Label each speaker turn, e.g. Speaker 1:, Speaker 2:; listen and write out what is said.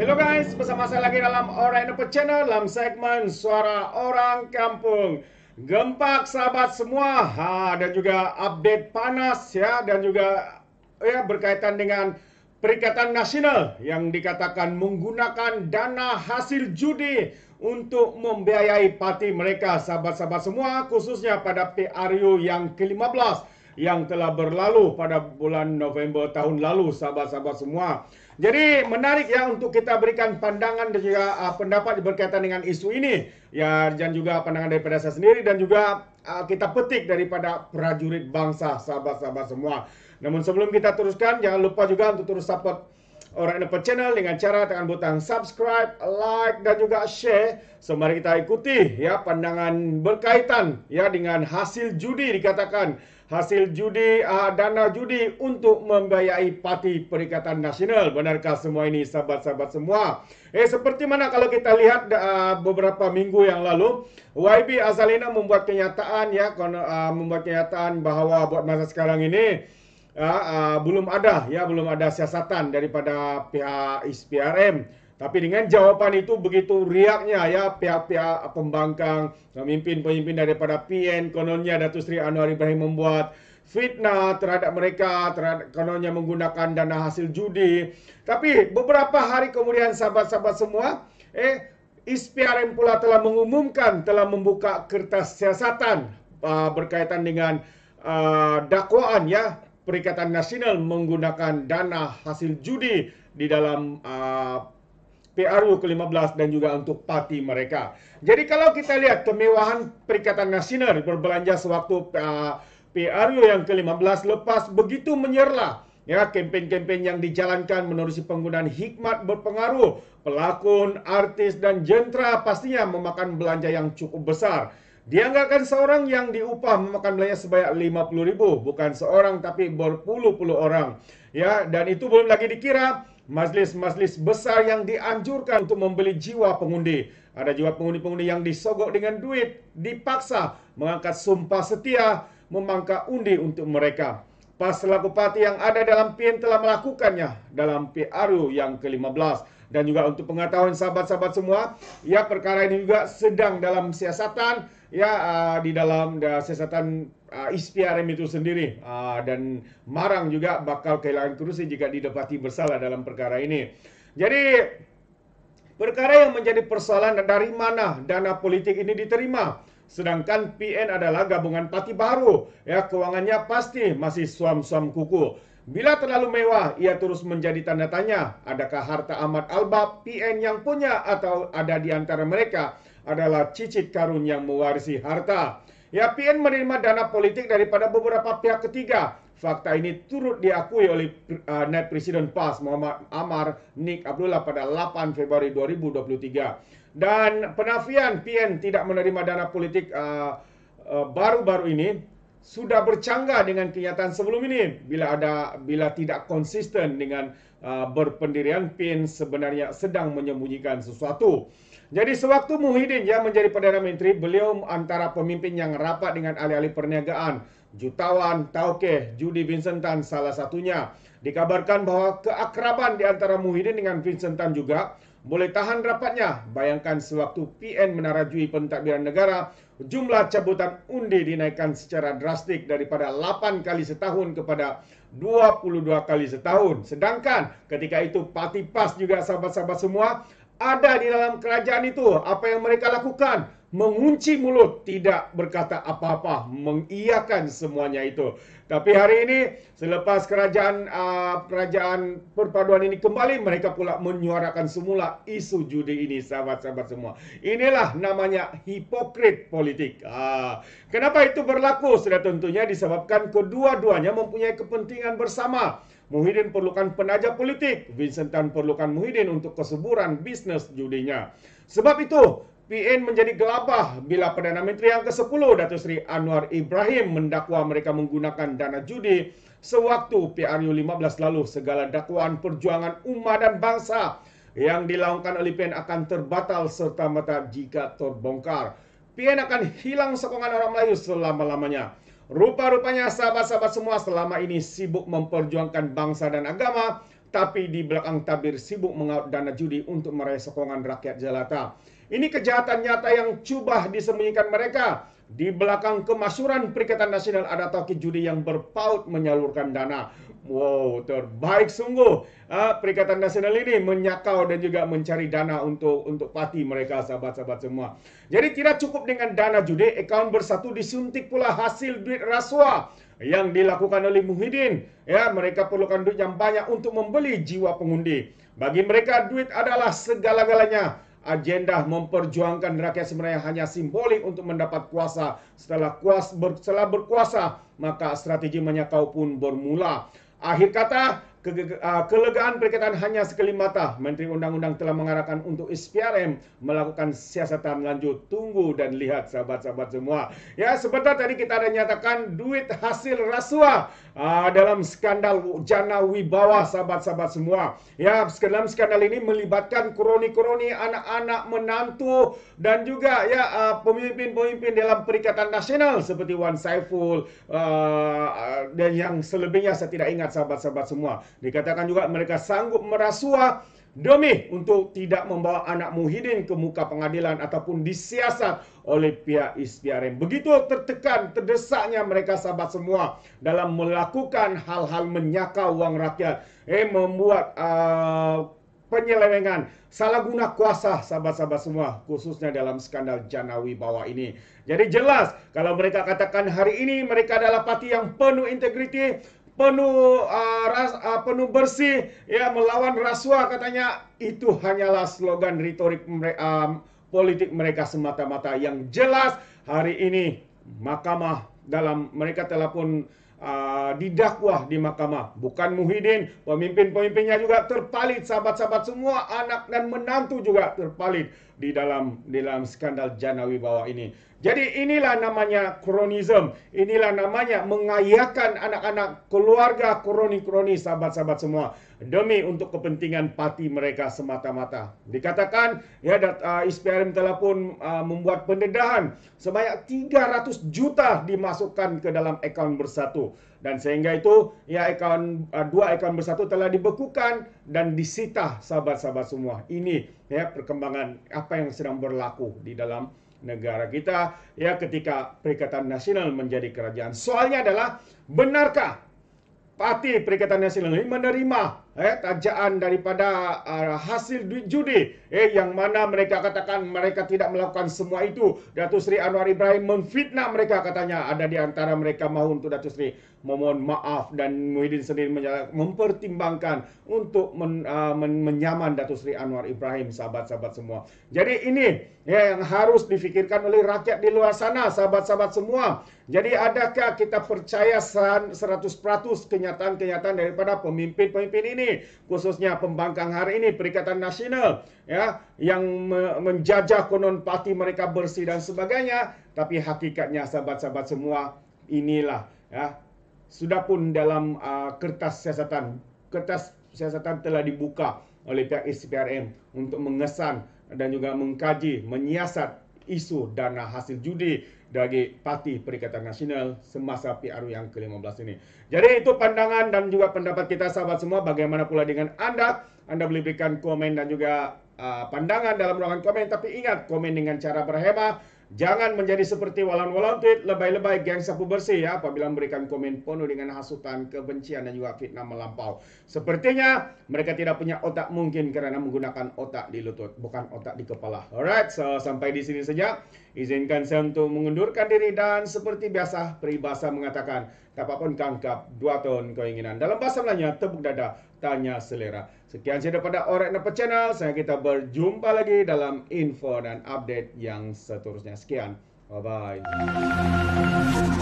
Speaker 1: Hello guys, bersama saya lagi dalam Orang Indonesia Channel dalam segmen Suara Orang Kampung. Gempak sahabat semua, ha, dan juga update panas ya dan juga ya berkaitan dengan Perikatan Nasional yang dikatakan menggunakan dana hasil judi untuk membiayai parti mereka sahabat-sahabat semua khususnya pada PRU yang ke-15 yang telah berlalu pada bulan November tahun lalu sahabat-sahabat semua. Jadi menarik ya untuk kita berikan pandangan dan juga uh, pendapat berkaitan dengan isu ini ya dan juga pandangan daripada saya sendiri dan juga uh, kita petik daripada prajurit bangsa sahabat-sahabat semua. Namun sebelum kita teruskan jangan lupa juga untuk terus support Orang dapat Channel dengan cara tekan butang subscribe, like dan juga share. So mari kita ikuti ya pandangan berkaitan ya dengan hasil judi dikatakan hasil judi uh, dana judi untuk membiayai parti Perikatan Nasional. Benarkah semua ini sahabat-sahabat semua? Eh seperti mana kalau kita lihat uh, beberapa minggu yang lalu YB Azalina membuat kenyataan ya uh, membuat kenyataan bahawa buat masa sekarang ini uh, uh, belum ada ya belum ada siasatan daripada pihak SPRM tapi dengan jawapan itu begitu riaknya ya pihak-pihak pembangkang pemimpin-pemimpin daripada PN kononnya Datuk Seri Anwar Ibrahim membuat fitnah terhadap mereka terhadap kononnya menggunakan dana hasil judi tapi beberapa hari kemudian sahabat-sahabat semua eh ISPRM pula telah mengumumkan telah membuka kertas siasatan uh, berkaitan dengan uh, dakwaan ya Perikatan Nasional menggunakan dana hasil judi di dalam uh, PRU ke-15 dan juga untuk parti mereka. Jadi kalau kita lihat kemewahan Perikatan Nasional berbelanja sewaktu uh, PRU yang ke-15 lepas begitu menyerlah ya kempen-kempen yang dijalankan menerusi penggunaan hikmat berpengaruh pelakon, artis dan jentera pastinya memakan belanja yang cukup besar. Dianggarkan seorang yang diupah memakan belanja sebanyak lima puluh ribu. Bukan seorang tapi berpuluh-puluh orang. Ya, dan itu belum lagi dikira majlis-majlis besar yang dianjurkan untuk membeli jiwa pengundi. Ada jiwa pengundi-pengundi yang disogok dengan duit, dipaksa mengangkat sumpah setia, memangka undi untuk mereka. Pas selaku parti yang ada dalam PIN telah melakukannya dalam PRU yang ke-15. Dan juga untuk pengetahuan sahabat-sahabat semua, ya perkara ini juga sedang dalam siasatan ya uh, di dalam uh, siasatan uh, ah, ISPRM itu sendiri uh, dan Marang juga bakal kehilangan kerusi jika didapati bersalah dalam perkara ini. Jadi perkara yang menjadi persoalan dari mana dana politik ini diterima? Sedangkan PN adalah gabungan parti baru, ya keuangannya pasti masih suam-suam kuku. Bila terlalu mewah, ia terus menjadi tanda tanya. Adakah harta amat Alba PN yang punya atau ada di antara mereka adalah cicit karun yang mewarisi harta? Ya, PN menerima dana politik daripada beberapa pihak ketiga Fakta ini turut diakui oleh uh, Net Presiden PAS Muhammad Amar Nik Abdullah pada 8 Februari 2023. Dan penafian PN tidak menerima dana politik uh, uh, baru-baru ini sudah bercanggah dengan kenyataan sebelum ini bila ada bila tidak konsisten dengan uh, berpendirian PIN sebenarnya sedang menyembunyikan sesuatu. Jadi sewaktu Muhyiddin yang menjadi Perdana Menteri, beliau antara pemimpin yang rapat dengan ahli-ahli perniagaan Jutawan Tauke Judy Vincent Tan salah satunya. Dikabarkan bahawa keakraban di antara Muhyiddin dengan Vincent Tan juga boleh tahan rapatnya. Bayangkan sewaktu PN menarajui pentadbiran negara, jumlah cabutan undi dinaikkan secara drastik daripada 8 kali setahun kepada 22 kali setahun. Sedangkan ketika itu Parti PAS juga sahabat-sahabat semua ada di dalam kerajaan itu. Apa yang mereka lakukan? mengunci mulut, tidak berkata apa-apa, mengiyakan semuanya itu. Tapi hari ini selepas kerajaan uh, kerajaan perpaduan ini kembali mereka pula menyuarakan semula isu judi ini sahabat-sahabat semua. Inilah namanya hipokrit politik. Uh, kenapa itu berlaku? Sudah tentunya disebabkan kedua-duanya mempunyai kepentingan bersama. Muhyiddin perlukan penaja politik, Vincent Tan perlukan Muhyiddin untuk kesuburan bisnis judinya. Sebab itu, E PN menjadi gelabah bila Perdana Menteri yang ke-10 Datuk Seri Anwar Ibrahim mendakwa mereka menggunakan dana judi sewaktu PRU 15 lalu segala dakwaan perjuangan umat dan bangsa yang dilakukan oleh PN akan terbatal serta merta jika terbongkar. PN akan hilang sokongan orang Melayu selama-lamanya. Rupa-rupanya sahabat-sahabat semua selama ini sibuk memperjuangkan bangsa dan agama tapi di belakang tabir sibuk mengaut dana judi untuk meraih sokongan rakyat jelata. Ini kejahatan nyata yang cuba disembunyikan mereka. Di belakang kemasuran Perikatan Nasional ada toki judi yang berpaut menyalurkan dana. Wow, terbaik sungguh. Ah, Perikatan Nasional ini menyakau dan juga mencari dana untuk untuk pati mereka, sahabat-sahabat semua. Jadi tidak cukup dengan dana judi, account bersatu disuntik pula hasil duit rasuah yang dilakukan oleh Muhyiddin. Ya, mereka perlukan duit yang banyak untuk membeli jiwa pengundi. Bagi mereka, duit adalah segala-galanya. Agenda memperjuangkan rakyat sebenarnya hanya simbolik untuk mendapat kuasa. Setelah kuas ber setelah berkuasa, maka strategi menyakau pun bermula. Akhir kata, Ah, kelegaan perikatan hanya sekali mata. Menteri Undang-Undang telah mengarahkan untuk SPRM melakukan siasatan lanjut. Tunggu dan lihat sahabat-sahabat semua. Ya, sebentar tadi kita ada nyatakan duit hasil rasuah uh, dalam skandal Jana Wibawa sahabat-sahabat semua. Ya, dalam skandal ini melibatkan kroni-kroni anak-anak menantu dan juga ya uh, pemimpin-pemimpin dalam perikatan nasional seperti Wan Saiful uh, dan yang selebihnya saya tidak ingat sahabat-sahabat semua. Dikatakan juga mereka sanggup merasuah demi untuk tidak membawa anak Muhyiddin ke muka pengadilan ataupun disiasat oleh pihak ISPRM. Begitu tertekan, terdesaknya mereka sahabat semua dalam melakukan hal-hal menyaka wang rakyat. Eh, membuat uh, penyelewengan, salah guna kuasa sahabat-sahabat semua khususnya dalam skandal Janawi bawah ini. Jadi jelas kalau mereka katakan hari ini mereka adalah parti yang penuh integriti, penuh uh, ras, uh, penuh bersih ya melawan rasuah katanya itu hanyalah slogan retorik mereka, uh, um, politik mereka semata-mata yang jelas hari ini mahkamah dalam mereka telah pun uh, didakwa di mahkamah bukan Muhyiddin pemimpin-pemimpinnya juga terpalit sahabat-sahabat semua anak dan menantu juga terpalit di dalam di dalam skandal jana wibawa ini. Jadi inilah namanya kronisme. Inilah namanya mengayakan anak-anak keluarga kroni-kroni sahabat-sahabat semua demi untuk kepentingan parti mereka semata-mata. Dikatakan ya data uh, SPRM telah pun uh, membuat pendedahan sebanyak 300 juta dimasukkan ke dalam akaun bersatu dan sehingga itu ya akaun uh, dua akaun bersatu telah dibekukan dan disita sahabat-sahabat semua. Ini ya perkembangan apa yang sedang berlaku di dalam negara kita ya ketika Perikatan Nasional menjadi kerajaan. Soalnya adalah benarkah parti Perikatan Nasional ini menerima eh tajaan daripada uh, hasil duit judi eh yang mana mereka katakan mereka tidak melakukan semua itu. Datu Sri Anwar Ibrahim memfitnah mereka katanya ada di antara mereka mahu untuk Datu Sri memohon maaf dan Muhyiddin sendiri mempertimbangkan untuk men, uh, men, menyaman Datuk Seri Anwar Ibrahim sahabat-sahabat semua. Jadi ini ya, yang harus difikirkan oleh rakyat di luar sana sahabat-sahabat semua. Jadi adakah kita percaya 100% kenyataan-kenyataan daripada pemimpin-pemimpin ini khususnya pembangkang hari ini Perikatan Nasional ya yang menjajah konon parti mereka bersih dan sebagainya tapi hakikatnya sahabat-sahabat semua inilah ya sudah pun dalam uh, kertas siasatan. Kertas siasatan telah dibuka oleh pihak SPRM untuk mengesan dan juga mengkaji, menyiasat isu dana hasil judi dari Parti Perikatan Nasional semasa PRU yang ke-15 ini. Jadi itu pandangan dan juga pendapat kita sahabat semua bagaimana pula dengan anda. Anda boleh berikan komen dan juga uh, pandangan dalam ruangan komen. Tapi ingat komen dengan cara berhemah. Jangan menjadi seperti walau-walau tweet lebay-lebay geng sapu bersih ya apabila memberikan komen penuh dengan hasutan, kebencian dan juga fitnah melampau. Sepertinya mereka tidak punya otak mungkin kerana menggunakan otak di lutut, bukan otak di kepala. Alright, so sampai di sini saja. Izinkan saya untuk mengundurkan diri dan seperti biasa peribahasa mengatakan Tak pun kangkap dua tahun keinginan Dalam bahasa Melayu, tepuk dada, tanya selera Sekian saya daripada orang Nepet Channel Saya kita berjumpa lagi dalam info dan update yang seterusnya Sekian, bye-bye